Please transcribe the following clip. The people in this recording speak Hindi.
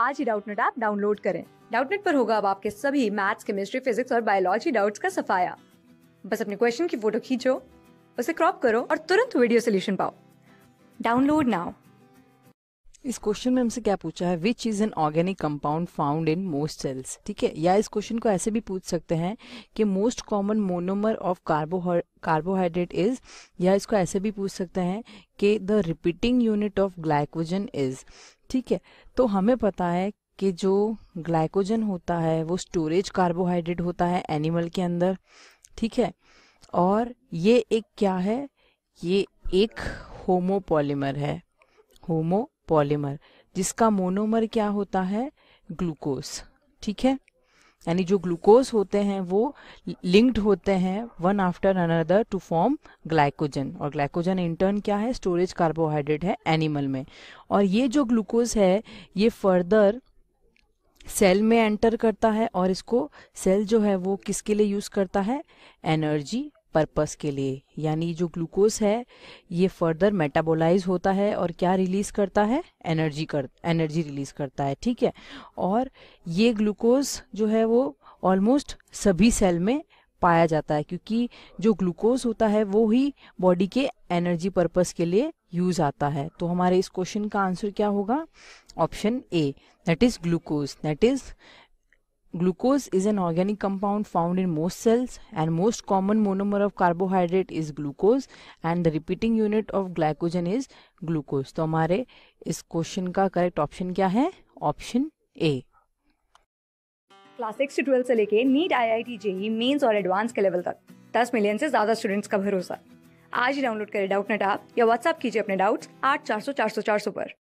आज ही डाउटनेट ऐप डाउनलोड करें डाउटनेट पर होगा अब आपके सभी मैथ्स केमिस्ट्री फिजिक्स और बायोलॉजी डाउट्स का सफाया बस अपने क्वेश्चन की फोटो खींचो उसे क्रॉप करो और तुरंत वीडियो सोल्यूशन पाओ डाउनलोड नाउ इस क्वेश्चन में हमसे क्या पूछा है which is an organic compound found in most cells ठीक है या इस क्वेश्चन को ऐसे भी पूछ सकते हैं कि most common monomer of carbohyd carbohydrate is या इसको ऐसे भी पूछ सकते हैं कि the repeating unit of glycogen is ठीक है तो हमें पता है कि जो ग्लाइकोजन होता है वो स्टोरेज कार्बोहाइड्रेट होता है एनिमल के अंदर ठीक है और ये एक क्या है ये एक होमोपॉलीमर है होमोपॉलीमर जिसका मोनोमर क्या होता है ग्लूकोज ठीक है यानी जो ग्लूकोज होते हैं वो लिंक्ड होते हैं one after another to form glycogen और ग्लाइकोजन इंटर्न क्या है स्टोरेज कार्बोहाइड्रेट है एनिमल में और ये जो ग्लूकोज है ये फर्दर सेल में एंटर करता है और इसको सेल जो है वो किसके लिए यूज़ करता है एनर्जी पर्पस के लिए यानी जो ग्लूकोज है ये फर्दर मेटाबोलाइज होता है और क्या रिलीज करता है एनर्जी कर एनर्जी रिलीज करता है ठीक है और ये ग्लूकोज जो है वो ऑलमोस्ट सभी सेल में पाया जाता है क्योंकि जो ग्लूकोज होता है वो ही बॉडी के एनर्जी पर्पस के लिए यूज आता है तो हमारे इस क्वेश्चन का आंसर क्या होगा option A that is glucose that is glucose is an organic compound found in most cells and most common monomer of carbohydrate is glucose and the repeating unit of glycogen is glucose. तो हमारे इस क्वेश्चन का करेक्ट ऑप्शन क्या है ऑप्शन ए क्लास सिक्स से ट्वेल्थ से लेके NEET I I T J mains और एडवांस के लेवल तक दस मिलियन से ज्यादा स्टूडेंट्स का भरोसा आज ही डाउनलोड करें डाउट नेट आप या व्हाट्सअप कीजिए अपने डाउट्स आठ चार सौ चार सौ चार सौ पर